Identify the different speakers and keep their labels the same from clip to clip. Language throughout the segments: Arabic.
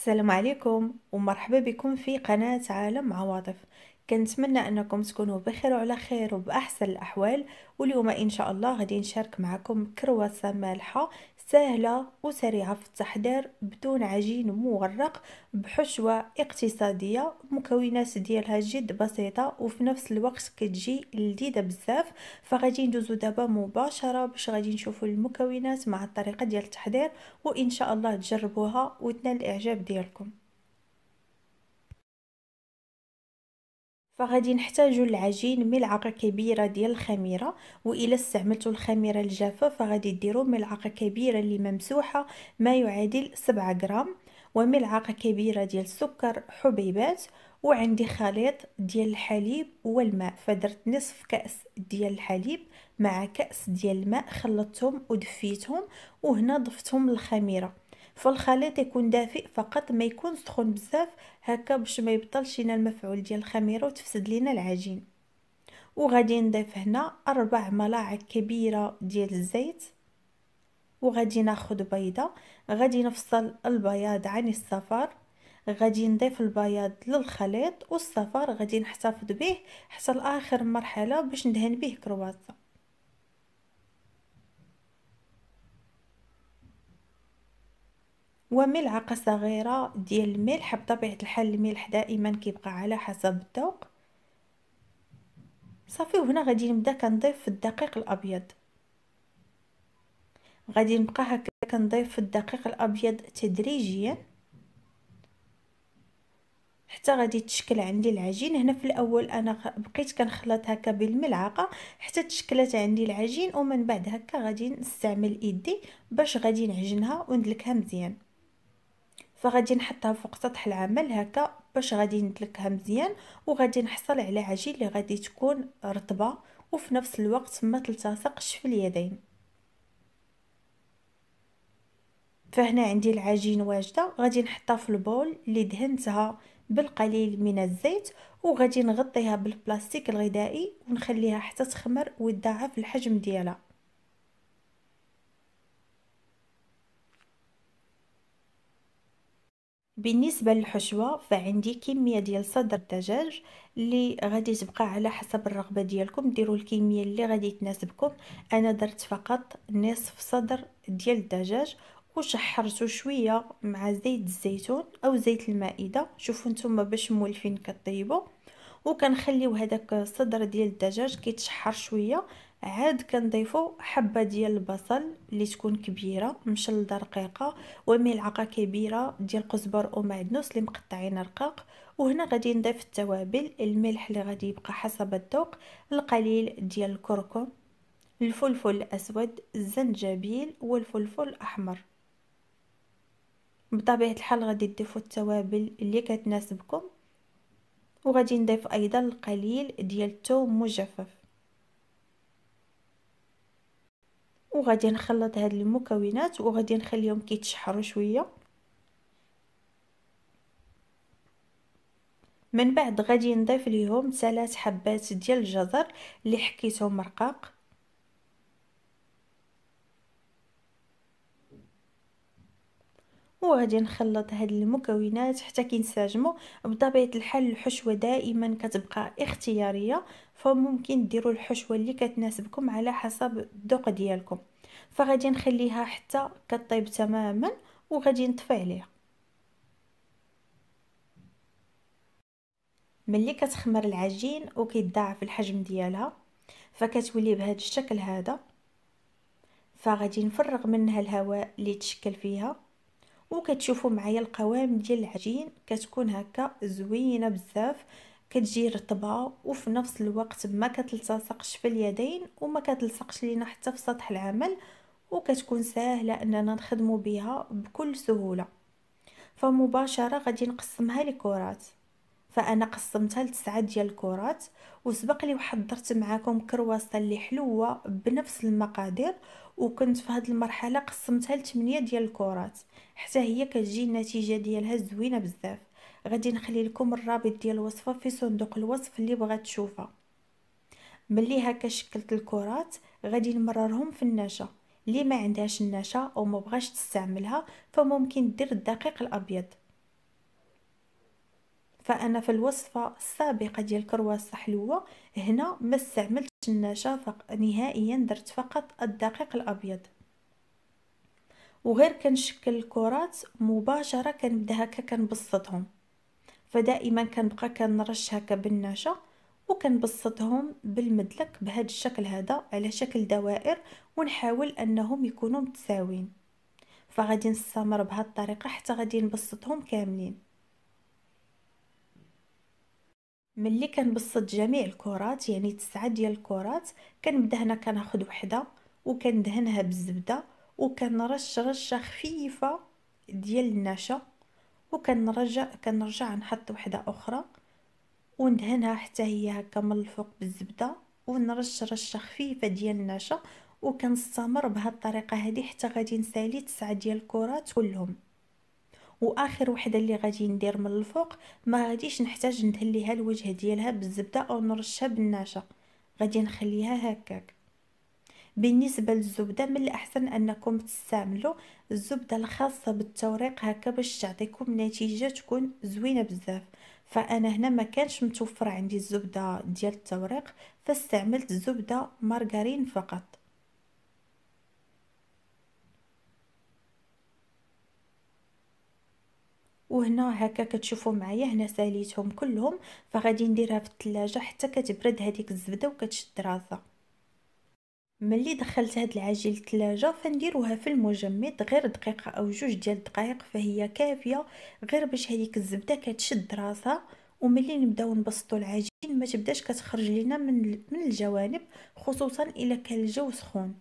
Speaker 1: السلام عليكم ومرحبا بكم في قناة عالم عواطف كنتمنى انكم تكونوا بخير وعلى خير وباحسن الاحوال واليوم ان شاء الله غادي نشارك معكم كرواسه مالحه سهلة وسريعة في التحضير بدون عجين مورق بحشوة اقتصادية المكونات ديالها جد بسيطة وفي نفس الوقت كتجي لذيذة بزاف فغادي ندوزو دابا مباشرة باش غادي نشوفو المكونات مع الطريقة ديال التحضير وان شاء الله تجربوها وتنال الاعجاب ديالكم فغادي نحتاجو العجين ملعقه كبيره ديال الخميره والا استعملتو الخميره الجافه فغادي ديرو ملعقه كبيره اللي ممسوحه ما يعادل 7 غرام وملعقه كبيره ديال السكر حبيبات وعندي خليط ديال الحليب والماء فدرت نصف كأس ديال الحليب مع كأس ديال الماء خلطتهم ودفيتهم وهنا ضفتهم للخميره فالخليط يكون دافئ فقط ما يكون سخون بزاف هكا باش ما يبطلش لينا المفعول ديال الخميره وتفسد لينا العجين وغادي نضيف هنا اربع ملاعق كبيره ديال الزيت وغادي ناخذ بيضه غادي نفصل البياض عن الصفار غادي نضيف البياض للخليط والصفار غادي نحتفظ به حتى لاخر مرحله باش ندهن به كرواسون وملعقه صغيره ديال الملح بطبيعه الحال الملح دائما كيبقى على حسب الذوق صافي وهنا غادي نبدا كنضيف الدقيق الابيض غادي نبقى هكا كنضيف الدقيق الابيض تدريجيا حتى غادي تشكل عندي العجين هنا في الاول انا بقيت كنخلط هكا بالملعقه حتى تشكلت عندي العجين ومن بعد هكا غادي نستعمل ايدي باش غادي نعجنها وندلكها مزيان فغادي نحطها فوق سطح العمل هكا باش غادي نتلكها مزيان وغادي نحصل على عجين اللي غادي تكون رطبه وفي نفس الوقت ما تلتصقش في اليدين فهنا عندي العجين واجده غادي نحطها في البول اللي دهنتها بالقليل من الزيت وغادي نغطيها بالبلاستيك الغذائي ونخليها حتى تخمر وتضاعف الحجم ديالها بالنسبه للحشوه فعندي كميه ديال صدر الدجاج اللي غادي تبقى على حسب الرغبه ديالكم ديروا الكميه اللي غادي تناسبكم انا درت فقط نصف صدر ديال الدجاج وشحرته شويه مع زيت الزيتون او زيت المائده شوفوا نتوما باش مولفين كطيبو وكنخليو هذاك الصدر ديال الدجاج كيتشحر شويه عاد كنضيفو حبه ديال البصل اللي تكون كبيره مشلده رقيقه وملعقه كبيره ديال قزبر ومعدنوس اللي مقطعين رقاق وهنا غادي نضيف التوابل الملح اللي غادي يبقى حسب الذوق القليل ديال الكركم الفلفل الاسود الزنجبيل والفلفل الاحمر بطبيعه الحال غادي تضيفوا التوابل اللي كتناسبكم وغادي نضيف ايضا القليل ديال الثوم مجفف وغادي نخلط هاد المكونات وغادي نخليهم كيتشحروا شويه من بعد غادي نضيف ليهم ثلاث حبات ديال الجزر اللي حكيتهم رقاق وغادي نخلط هاد المكونات حتى كينسجموا بطبيعه الحال الحشوه دائما كتبقى اختياريه فممكن ديروا الحشوه اللي كتناسبكم على حسب الذوق ديالكم فغادي نخليها حتى كطيب تماما وغادي نطفي عليها ملي كتخمر العجين وكيتضاعف الحجم ديالها فكتولي بهذا الشكل هذا فغادي نفرغ منها الهواء اللي تشكل فيها وكتشوفوا معايا القوام ديال العجين كتكون هكا زوينه بزاف كتجي رطبه وفي نفس الوقت ما كتلتصقش في اليدين وما كتلصقش لينا حتى في سطح العمل وكتكون ساهله اننا نخدمو بها بكل سهوله فمباشره غادي نقسمها لكرات فانا قسمتها لتسعة ديال الكرات وسبق لي وحضرت معاكم كرواسه اللي حلوه بنفس المقادير وكنت في هذه المرحله قسمتها لثمانية ديال الكرات حتى هي كتجي النتيجه ديالها زوينه بزاف غادي نخلي لكم الرابط ديال الوصفه في صندوق الوصف اللي بغات تشوفها ملي هكا شكلت الكرات غادي نمررهم في النشا اللي ما عندهاش النشا او ما بغاش تستعملها فممكن دير الدقيق الابيض فانا في الوصفه السابقه ديال كرواسه حلوه هنا ما استعملت الشناشة نهائيا درت فقط الدقيق الأبيض وغير كنشكل الكرات مباشرة كنبدا هكا كنبسطهم فدائما كنبقى كنرش هكا بالنشا وكنبسطهم بالمدلك بهذا الشكل هذا على شكل دوائر ونحاول انهم يكونوا متساويين فغادي نستمر بهذه الطريقه حتى غادي نبسطهم كاملين ملي كنبسط جميع الكرات يعني تسعة ديال الكرات كنبدا هنا كناخذ وحده وكندهنها بالزبده وكنرش رشه خفيفه ديال النشا وكنرجع كنرجع نحط وحده اخرى وندهنها حتى هي هكا من الفوق بالزبده ونرش رشه خفيفه ديال النشا وكنستمر بهاد الطريقه هذه حتى غادي نسالي تسعة ديال الكرات كلهم واخر وحده اللي غادي ندير من الفوق ما غاديش نحتاج ندهليها الوجه ديالها بالزبده او نرشها بالنعشة غادي نخليها هكاك بالنسبه للزبده من الاحسن انكم تستعملوا الزبده الخاصه بالتوريق هكا باش تعطيكم نتيجه تكون زوينه بزاف فانا هنا ما كانش متوفر عندي الزبده ديال التوريق فاستعملت زبده مارغرين فقط وهنا هكا كتشوفوا معايا هنا ساليتهم كلهم فغادي نديرها في الثلاجه حتى كتبرد هذيك الزبده وكتشد راسها ملي دخلت هاد العجين للثلاجه فنديروها في المجمد غير دقيقه او جوج ديال الدقائق فهي كافيه غير باش هذيك الزبده كتشد راسها وملي نبداو نبسطوا العجين ما تبداش كتخرج لينا من من الجوانب خصوصا الا كان الجو سخون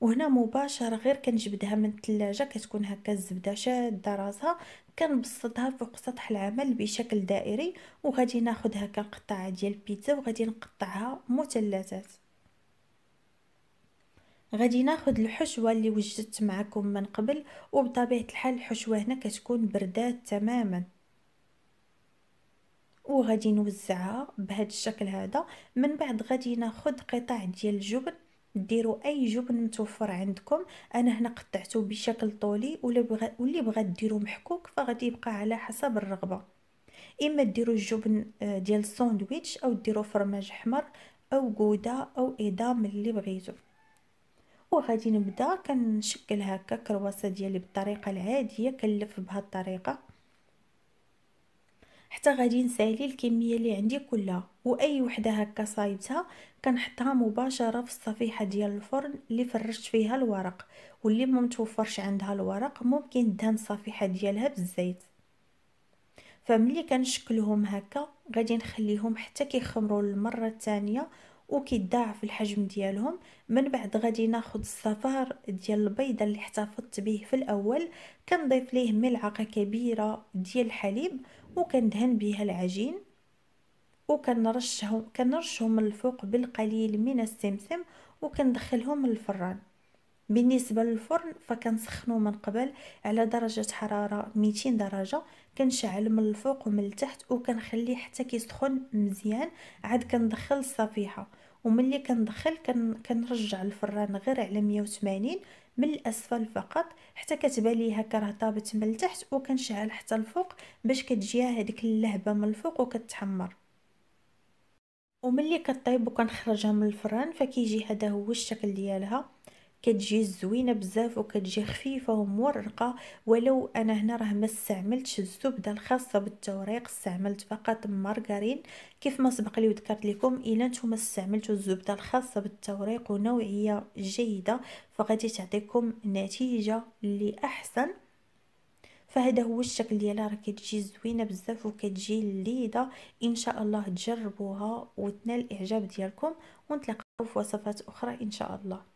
Speaker 1: وهنا مباشره غير كنجبدها من الثلاجه كتكون هكا الزبده شاده راسها كنبسطها فوق سطح العمل بشكل دائري وغادي ناخذ هكا قطعه ديال البيتزا وغادي نقطعها مثلثات غادي ناخذ الحشوه اللي وجدت معكم من قبل وبطبيعه الحال الحشوه هنا كتكون بردات تماما وغادي نوزعها بهذا الشكل هذا من بعد غادي ناخذ قطع ديال الجبن ديروا اي جبن متوفر عندكم انا هنا قطعته بشكل طولي واللي بغا ديروا محكوك فغادي يبقى على حسب الرغبه اما ديروا الجبن آه، ديال الساندويتش او ديروا فرماج حمر او قوده او ادام اللي بغيتو وغادي نبدا كنشكل هكا كرواسه ديالي بالطريقه العاديه كنلف بهاد الطريقه حتى غادي نسالي الكميه اللي عندي كلها واي وحده هكا صايبتها كنحطها مباشره في الصفيحه ديال الفرن اللي فرشت فيها الورق واللي ما متوفرش عندها الورق ممكن دهن الصفيحه ديالها بالزيت فملي كنشكلهم هكا غادي نخليهم حتى كيخمروا للمره الثانيه وكيضاعف الحجم ديالهم من بعد غادي ناخد الصفار ديال البيضه اللي احتفظت به في الاول كنضيف ليه ملعقه كبيره ديال الحليب وكندهن بها العجين وكنرشهم كنرشهم من الفوق بالقليل من السمسم وكندخلهم للفران بالنسبه للفرن فكنسخنو من قبل على درجه حراره 200 درجه كنشعل من الفوق ومن التحت وكنخليه حتى كيسخن مزيان عاد كندخل الصفيحه وملي كندخل كن كنرجع الفران غير على 180 من الاسفل فقط حتى لي هكا راه طابت من التحت وكنشعل حتى الفوق باش كتجيها هذيك اللهبه من الفوق وكتحمر وملي كطيب وكنخرجها من الفران فكيجي هذا هو الشكل ديالها كتجي زوينه بزاف وكتجي خفيفه ومورقه ولو انا هنا راه ما استعملتش الزبده الخاصه بالتوريق استعملت فقط مارغرين كيف ما سبق لي وذكرت لكم الا نتوما استعملتوا الزبده الخاصه بالتوريق ونوعيه جيده فغادي تعطيكم نتيجه اللي احسن فهذا هو الشكل ديالها راه كتجي زوينه بزاف وكتجي لذيذه ان شاء الله تجربوها وتنال الاعجاب ديالكم ونتلاقاو في وصفات اخرى ان شاء الله